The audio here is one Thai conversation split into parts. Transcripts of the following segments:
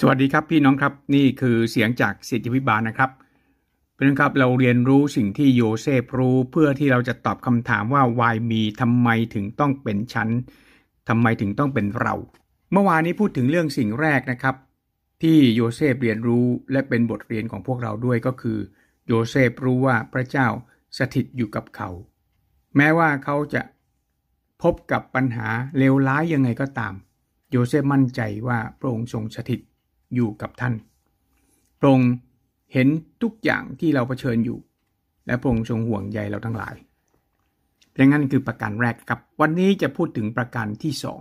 สวัสดีครับพี่น้องครับ นี่คือเสียงจากสิทธิวิบาลนะครับเพื่อนครับเราเรียนรู้สิ่งที่โยเซฟรู้เพื่อที่เราจะตอบคำถามว่าวายมีทำไมถึงต้องเป็นชั้นทำไมถึงต้องเป็นเรา เมื่อวานนี้พูดถึงเรื่องสิ่งแรกนะครับที่โยเซฟเรียนรู้และเป็นบทเรียนของพวกเราด้วยก็คือโยเซฟรู้ว่าพระเจ้าสถิตอยู่กับเขา แม้ว่าเขาจะพบกับปัญหาเลวร้ายยังไงก็ตามโยเซฟมั่นใจว่าพระองค์ทรงสถิตอยู่กับท่านพระองค์เห็นทุกอย่างที่เราเผชิญอยู่ และพระองค์ทรงห่วงใยเราทั้งหลาย ดังนั้นคือประการแรกครับ วันนี้จะพูดถึงประการที่สอง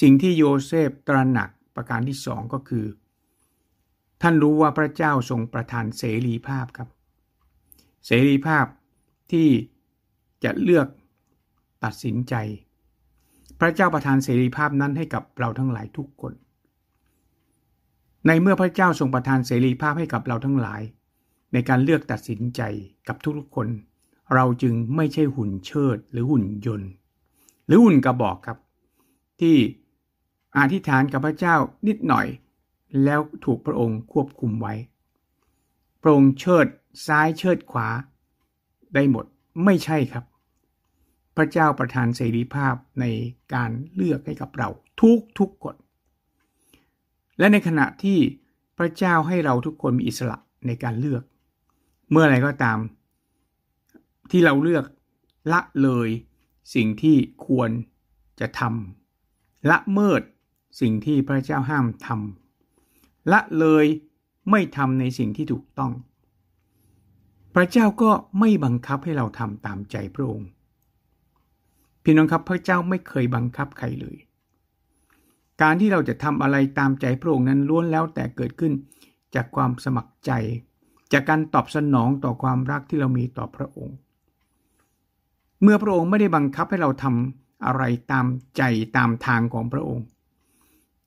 สิ่งที่โยเซฟตระหนักประการที่สองก็คือ ท่านรู้ว่าพระเจ้าทรงประทานเสรีภาพครับ เสรีภาพที่จะเลือกตัดสินใจ พระเจ้าประทานเสรีภาพนั้นให้กับเราทั้งหลายทุกคนในเมื่อพระเจ้าทรงประทานเสรีภาพให้กับเราทั้งหลาย ในการเลือกตัดสินใจกับทุกๆคน เราจึงไม่ใช่หุ่นเชิดหรือหุ่นยนต์ หรือหุ่นกระบอกครับ ที่อธิษฐานกับพระเจ้านิดหน่อย แล้วถูกพระองค์ควบคุมไว้ พระองค์เชิดซ้ายเชิดขวา ได้หมดไม่ใช่ครับ พระเจ้าประทานเสรีภาพในการเลือกให้กับเราทุกทุกกฎและในขณะที่พระเจ้าให้เราทุกคนมีอิสระในการเลือก เมื่อไรก็ตาม ที่เราเลือกละเลยสิ่งที่ควรจะทำละเมิดสิ่งที่พระเจ้าห้ามทำละเลยไม่ทำในสิ่งที่ถูกต้อง พระเจ้าก็ไม่บังคับให้เราทำตามใจพระองค์พี่น้องครับพระเจ้าไม่เคยบังคับใครเลยการที่เราจะทำอะไรตามใจพระองค์นั้นล้วนแล้วแต่เกิดขึ้นจากความสมัครใจ จากการตอบสนองต่อความรักที่เรามีต่อพระองค์ เมื่อพระองค์ไม่ได้บังคับให้เราทำอะไรตามใจตามทางของพระองค์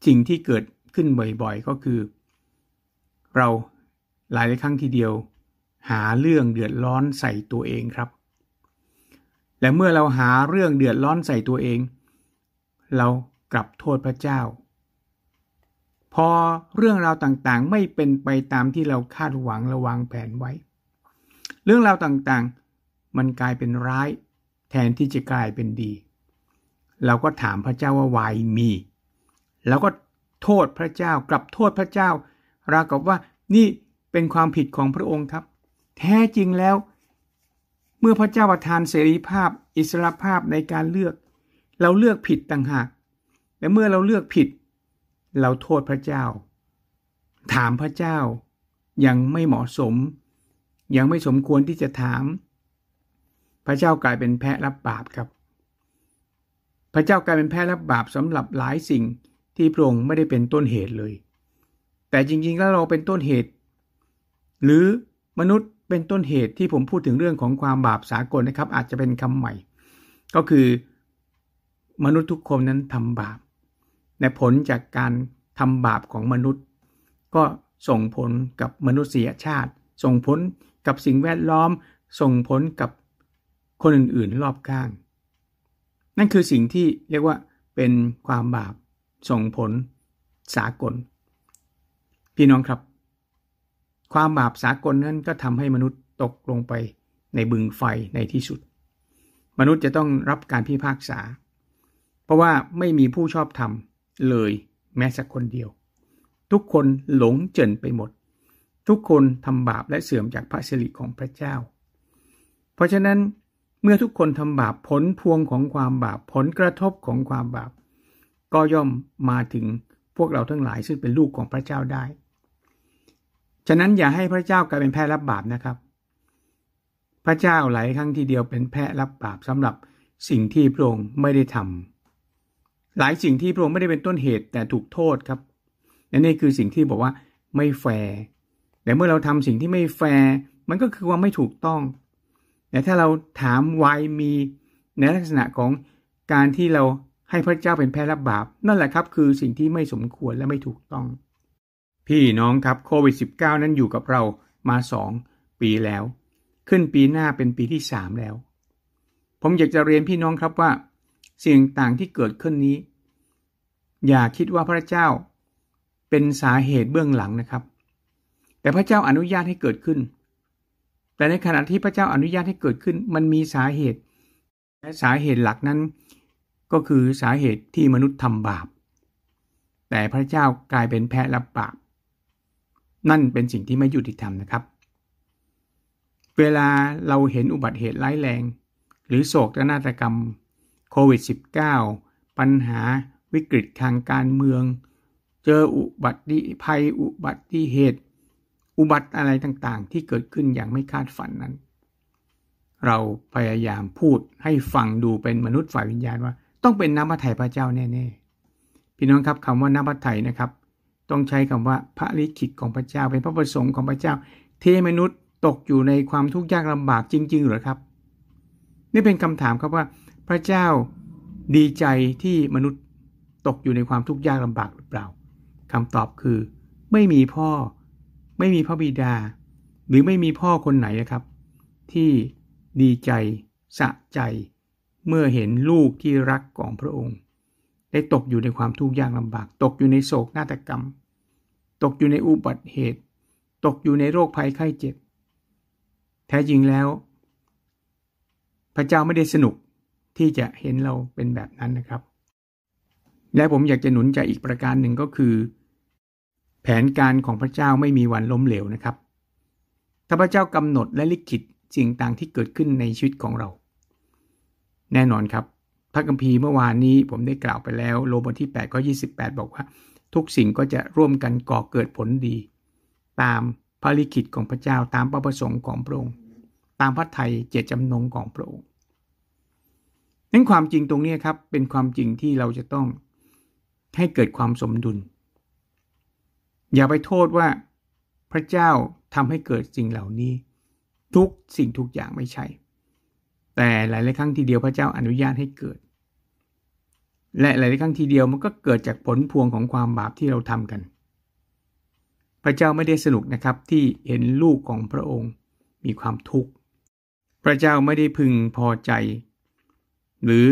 สิ่งที่เกิดขึ้นบ่อยๆก็คือ เราหลายครั้งทีเดียว หาเรื่องเดือดร้อนใส่ตัวเองครับ และเมื่อเราหาเรื่องเดือดร้อนใส่ตัวเอง เรากลับโทษพระเจ้า พอเรื่องราวต่างๆไม่เป็นไปตามที่เราคาดหวังระวางแผนไว้ เรื่องราวต่างๆมันกลายเป็นร้ายแทนที่จะกลายเป็นดี เราก็ถามพระเจ้าว่าวายมี แล้วก็โทษพระเจ้ากลับโทษพระเจ้า ราวกับว่านี่เป็นความผิดของพระองค์ครับ แท้จริงแล้ว เมื่อพระเจ้าประทานเสรีภาพอิสรภาพในการเลือก เราเลือกผิดต่างหากและเมื่อเราเลือกผิดเราโทษพระเจ้า ถามพระเจ้ายังไม่เหมาะสม ยังไม่สมควรที่จะถาม พระเจ้ากลายเป็นแพะรับบาปครับ พระเจ้ากลายเป็นแพะรับบาปสำหรับหลายสิ่งที่พระองค์ไม่ได้เป็นต้นเหตุเลย แต่จริงๆ แล้วเราเป็นต้นเหตุ หรือมนุษย์เป็นต้นเหตุที่ผมพูดถึงเรื่องของความบาปสากลนะครับ อาจจะเป็นคำใหม่ ก็คือมนุษย์ทุกคนนั้นทำบาปในผลจากการทำบาปของมนุษย์ ก็ส่งผลกับมนุษยชาติ ส่งผลกับสิ่งแวดล้อม ส่งผลกับคนอื่นๆ รอบข้าง นั่นคือสิ่งที่เรียกว่าเป็นความบาปส่งผลสากล พี่น้องครับ ความบาปสากลนั้นก็ทำให้มนุษย์ตกลงไปในบึงไฟในที่สุด มนุษย์จะต้องรับการพิพากษา เพราะว่าไม่มีผู้ชอบธรรมเลยแม้สักคนเดียว ทุกคนหลงเจินไปหมด ทุกคนทำบาปและเสื่อมจากพระสิริของพระเจ้า เพราะฉะนั้นเมื่อทุกคนทำบาปผลพวงของความบาปผลกระทบของความบาป ก็ย่อมมาถึงพวกเราทั้งหลายซึ่งเป็นลูกของพระเจ้าได้ ฉะนั้นอย่าให้พระเจ้ากลายเป็นแพ้รับบาปนะครับ พระเจ้าหลายครั้งทีเดียวเป็นแพ้รับบาปสำหรับสิ่งที่พระองค์ไม่ได้ทำหลายสิ่งที่พระองค์ไม่ได้เป็นต้นเหตุแต่ถูกโทษครับและนี่คือสิ่งที่บอกว่าไม่แฟร์ แต่เมื่อเราทำสิ่งที่ไม่แฟร์มันก็คือว่าไม่ถูกต้อง แต่ถ้าเราถามวัยมีในลักษณะของการที่เราให้พระเจ้าเป็นแพ้รับ บาปนั่นแหละครับ คือสิ่งที่ไม่สมควรและไม่ถูกต้อง พี่น้องครับโควิด -19 นั้นอยู่กับเรามา2ปีแล้ว ขึ้นปีหน้าเป็นปีที่3แล้ว ผมอยากจะเรียนพี่น้องครับว่าสิ่งต่างที่เกิดขึ้นนี้ อย่าคิดว่าพระเจ้าเป็นสาเหตุเบื้องหลังนะครับ แต่พระเจ้าอนุญาตให้เกิดขึ้น แต่ในขณะที่พระเจ้าอนุญาตให้เกิดขึ้น มันมีสาเหตุ และสาเหตุหลักนั้นก็คือสาเหตุที่มนุษย์ทำบาป แต่พระเจ้ากลายเป็นแพะรับบาปนั่นเป็นสิ่งที่ไม่ยุติธรรมนะครับ เวลาเราเห็นอุบัติเหตุร้ายแรง หรือโศกนาฏกรรมโควิด -19 ปัญหาวิกฤตทางการเมือง เจออุบัติภัยอุบัติเหตุ อุบัติอะไรต่างๆ ที่เกิดขึ้นอย่างไม่คาดฝันนั้น เราพยายามพูดให้ฟังดูเป็นมนุษย์ฝ่ายวิญญาณว่า ต้องเป็นน้ำพระทัยพระเจ้าแน่ๆ พี่น้องครับคำว่าน้ำพระทัยนะครับ ต้องใช้คำว่าพระลิขิตของพระเจ้า เป็นพระประสงค์ของพระเจ้าเทมนุษย์ตกอยู่ในความทุกข์ยากลำบากจริงๆหรือครับ นี่เป็นคำถามครับว่าพระเจ้าดีใจที่มนุษย์ตกอยู่ในความทุกข์ยากลำบากหรือเปล่าคำตอบคือ ไม่มีพ่อไม่มีพระบิดา หรือไม่มีพ่อคนไหนนะครับ ที่ดีใจสะใจเมื่อเห็นลูกที่รักของพระองค์ ได้ตกอยู่ในความทุกข์ยากลำบาก ตกอยู่ในโศกนาฏกรรม ตกอยู่ในอุบัติเหตุ ตกอยู่ในโรคภัยไข้เจ็บแท้จริงแล้ว พระเจ้าไม่ได้สนุกที่จะเห็นเราเป็นแบบนั้นนะครับ และผมอยากจะหนุนใจอีกประการหนึ่งก็คือ แผนการของพระเจ้าไม่มีวันล้มเหลวนะครับ ถ้าพระเจ้ากำหนดและลิขิตสิ่งต่างที่เกิดขึ้นในชีวิตของเรา แน่นอนครับ พระคัมภีร์เมื่อวานนี้ผมได้กล่าวไปแล้วโลบทที่8ข้อยีบอกว่า ทุกสิ่งก็จะร่วมกันก่อเกิดผลดี ตามพระลิขิตของพระเจ้าตามพระประสงค์ของพระองค์ตามพระทยเจตจำนงของพระองค์นั้นความจริงตรงนี้ครับ เป็นความจริงที่เราจะต้องให้เกิดความสมดุล อย่าไปโทษว่าพระเจ้าทำให้เกิดสิ่งเหล่านี้ทุกสิ่งทุกอย่างไม่ใช่ แต่หลายๆครั้งทีเดียวพระเจ้าอนุญาตให้เกิด และหลายๆครั้งทีเดียวมันก็เกิดจากผลพวงของความบาปที่เราทำกัน พระเจ้าไม่ได้สนุกนะครับที่เห็นลูกของพระองค์มีความทุกข์พระเจ้าไม่ได้พึงพอใจหรือ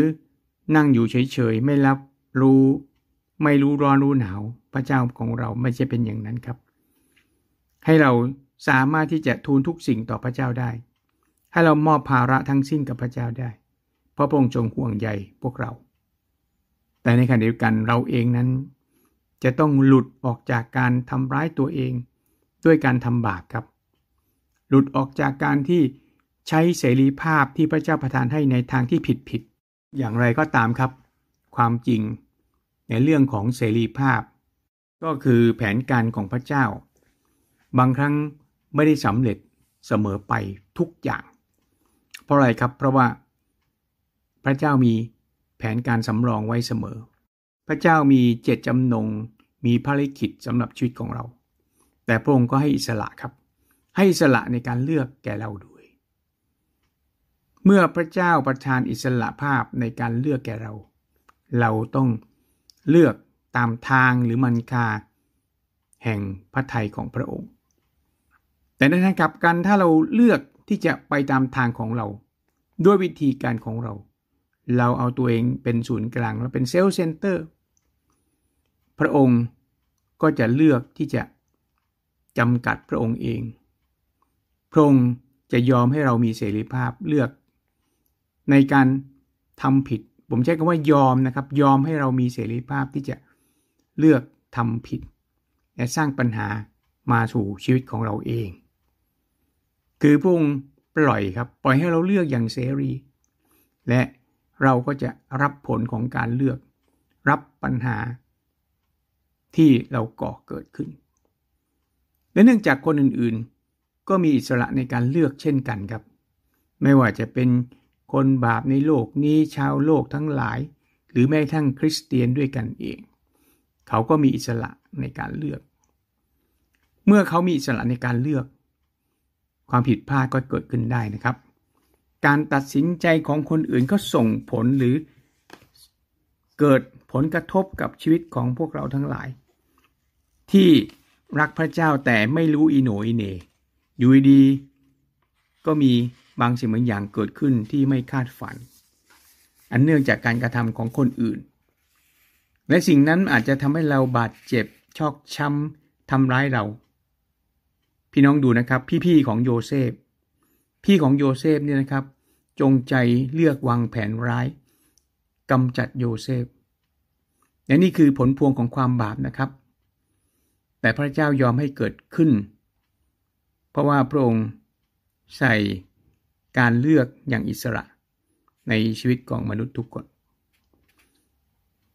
นั่งอยู่เฉยๆไม่รับรู้ไม่รู้ร้อนรู้หนาวพระเจ้าของเราไม่ใช่เป็นอย่างนั้นครับ ให้เราสามารถที่จะทูลทุกสิ่งต่อพระเจ้าได้ ให้เรามอบภาระทั้งสิ้นกับพระเจ้าได้ เพราะพระองค์ทรงห่วงใยพวกเรา แต่ในขณะเดียวกันเราเองนั้น จะต้องหลุดออกจากการทำร้ายตัวเองด้วยการทำบาปครับ หลุดออกจากการที่ใช้เสรีภาพที่พระเจ้าประทานให้ในทางที่ผิดผิดอย่างไรก็ตามครับความจริงในเรื่องของเสรีภาพ ก็คือแผนการของพระเจ้า บางครั้งไม่ได้สำเร็จเสมอไปทุกอย่าง เพราะอะไรครับ เพราะว่าพระเจ้ามีแผนการสำรองไว้เสมอ พระเจ้ามีเจ็ดจำนงมีภารกิจสำหรับชีวิตของเรา แต่พระองค์ก็ให้อิสระครับ ให้อิสระในการเลือกแก่เราดูเมื่อพระเจ้าประทานอิสระภาพในการเลือกแก่เรา เราต้องเลือกตามทางหรือมันคาแห่งพระทัยของพระองค์ แต่ในทางกลับกันถ้าเราเลือกที่จะไปตามทางของเรา ด้วยวิธีการของเรา เราเอาตัวเองเป็นศูนย์กลาง และเป็นเซลล์เซนเตอร์ พระองค์ก็จะเลือกที่จะจำกัดพระองค์เอง พระองค์จะยอมให้เรามีเสรีภาพเลือกในการทำผิด ผมใช้คำว่ายอมนะครับ ยอมให้เรามีเสรีภาพที่จะเลือกทำผิด และสร้างปัญหามาสู่ชีวิตของเราเอง คือพุ่งปล่อยครับ ปล่อยให้เราเลือกอย่างเสรี และเราก็จะรับผลของการเลือก รับปัญหา ที่เราก่อเกิดขึ้น และเนื่องจากคนอื่นๆ ก็มีอิสระในการเลือกเช่นกันครับ ไม่ว่าจะเป็นคนบาปในโลกนี้ชาวโลกทั้งหลาย หรือแม้ทั้งคริสเตียนด้วยกันเอง เขาก็มีอิสระในการเลือก เมื่อเขามีอิสระในการเลือก ความผิดพลาดก็เกิดขึ้นได้นะครับ การตัดสินใจของคนอื่นก็ส่งผลหรือเกิดผลกระทบกับชีวิตของพวกเราทั้งหลาย ที่รักพระเจ้าแต่ไม่รู้ อีโหนอีเนอยู่ดีก็มีบางสิ่งบางอย่างเกิดขึ้นที่ไม่คาดฝัน อันเนื่องจากการกระทำของคนอื่น และสิ่งนั้นอาจจะทำให้เราบาดเจ็บชอกช้าทำร้ายเราพี่น้องดูนะครับพี่ๆของโยเซฟพี่ของโยเซฟเนี่ยนะครับ จงใจเลือกวางแผนร้าย กำจัดโยเซฟและนี่คือผลพวงของความบาปนะครับ แต่พระเจ้ายอมให้เกิดขึ้น เพราะว่าพระองค์ใส่การเลือกอย่างอิสระในชีวิตของมนุษย์ทุกคน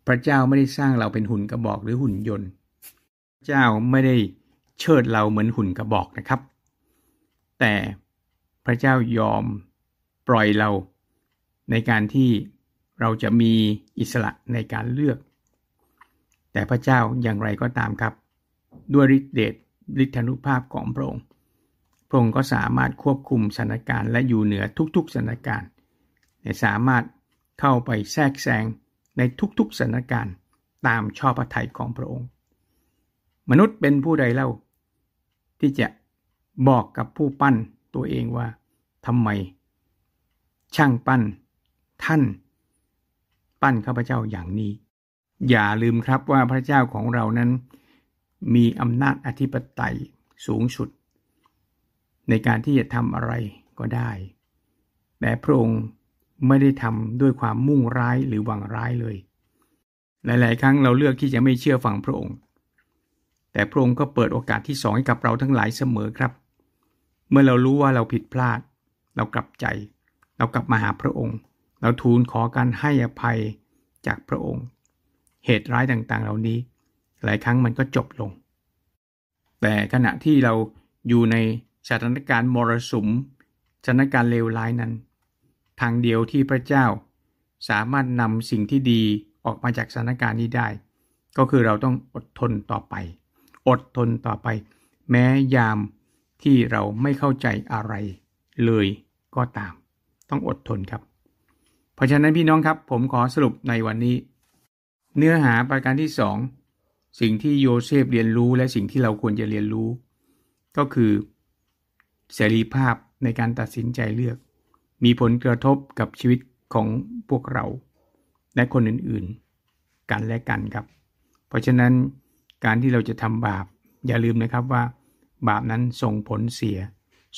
พระเจ้าไม่ได้สร้างเราเป็นหุ่นกระบอกหรือหุ่นยนต์ พระเจ้าไม่ได้เชิดเราเหมือนหุ่นกระบอกนะครับ แต่พระเจ้ายอมปล่อยเราในการที่เราจะมีอิสระในการเลือก แต่พระเจ้าอย่างไรก็ตามครับ ด้วยฤทธิเดชฤทธานุภาพของพระองค์ระองค์ก็สามารถควบคุมสถานการณ์ และอยู่เหนือทุกๆสถานการณ์ สามารถเข้าไปแทรกแซงในทุกๆสถานการณ์ตามชอบพระทัยของพระองค์ มนุษย์เป็นผู้ใดเล่าที่จะบอกกับผู้ปั้นตัวเองว่าทำไม ช่างปั้น ท่าน ปั้นข้าพเจ้าอย่างนี้ อย่าลืมครับว่าพระเจ้าของเรานั้นมีอำนาจอธิปไตยสูงสุดในการที่จะทำอะไรก็ได้ แต่พระองค์ไม่ได้ทำด้วยความมุ่งร้ายหรือหวังร้ายเลย หลาย ๆ ครั้งเราเลือกที่จะไม่เชื่อฟังพระองค์ แต่พระองค์ก็เปิดโอกาสที่สองให้กับเราทั้งหลายเสมอครับ เมื่อเรารู้ว่าเราผิดพลาด เรากลับใจ เรากลับมาหาพระองค์ เราทูลขอการให้อภัยจากพระองค์ เหตุร้ายต่าง ๆ เหล่านี้ หลายครั้งมันก็จบลง แต่ขณะที่เราอยู่ในสถานการณ์มรสุม สถานการณ์เลวร้ายนั้น ทางเดียวที่พระเจ้า สามารถนำสิ่งที่ดีออกมาจากสถานการณ์นี้ได้ ก็คือเราต้องอดทนต่อไป อดทนต่อไป แม้ยามที่เราไม่เข้าใจอะไร เลยก็ตาม ต้องอดทนครับ เพราะฉะนั้นพี่น้องครับ ผมขอสรุปในวันนี้ เนื้อหาประการที่สอง สิ่งที่โยเซฟเรียนรู้และสิ่งที่เราควรจะเรียนรู้ ก็คือเสรีภาพในการตัดสินใจเลือก มีผลกระทบกับชีวิตของพวกเรา และคนอื่นๆ กันและกันครับ เพราะฉะนั้นการที่เราจะทำบาปอย่าลืมนะครับว่า บาปนั้นส่งผลเสีย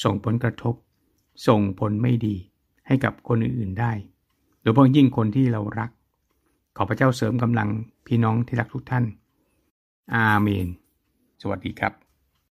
ส่งผลกระทบ ส่งผลไม่ดีให้กับคนอื่นๆได้โดยเฉพาะยิ่งคนที่เรารัก ขอพระเจ้าเสริมกำลังพี่น้องที่รักทุกท่านอาเมน สวัสดีครับ